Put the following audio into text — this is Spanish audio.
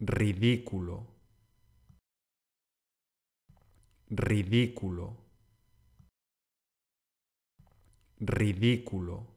ridículo, ridículo, ridículo.